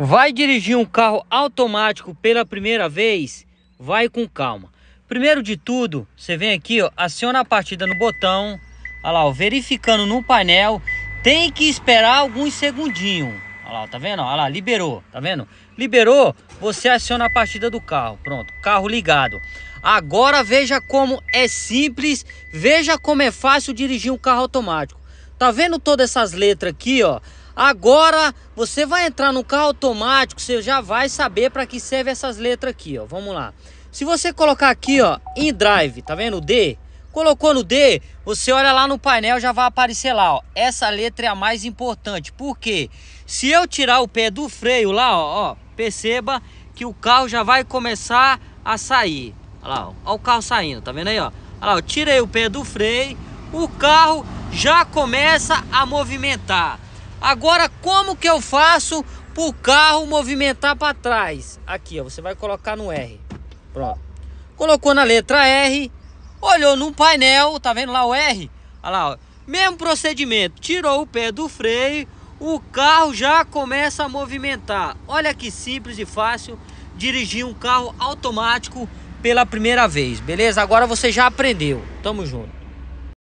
Vai dirigir um carro automático pela primeira vez? Vai com calma. Primeiro de tudo, você vem aqui, ó, aciona a partida no botão. Olha lá, ó, verificando no painel. Tem que esperar alguns segundinhos. Olha lá, tá vendo? Olha lá, liberou, tá vendo? Liberou, você aciona a partida do carro. Pronto, carro ligado. Agora veja como é simples, veja como é fácil dirigir um carro automático. Tá vendo todas essas letras aqui, ó? Agora você vai entrar no carro automático, você já vai saber para que serve essas letras aqui, ó. Vamos lá. Se você colocar aqui, ó, in drive, tá vendo o D? Colocou no D, você olha lá no painel, já vai aparecer lá, ó. Essa letra é a mais importante. Por quê? Se eu tirar o pé do freio lá, ó, ó perceba que o carro já vai começar a sair. Olha lá, ó, o carro saindo, tá vendo aí, ó? Olha lá, eu tirei o pé do freio, o carro já começa a movimentar. Agora, como que eu faço para o carro movimentar para trás? Aqui, ó, você vai colocar no R. Pronto. Colocou na letra R, olhou no painel, tá vendo lá o R? Olha lá, ó. mesmo procedimento. Tirou o pé do freio, o carro já começa a movimentar. Olha que simples e fácil dirigir um carro automático pela primeira vez, beleza? Agora você já aprendeu. Tamo junto.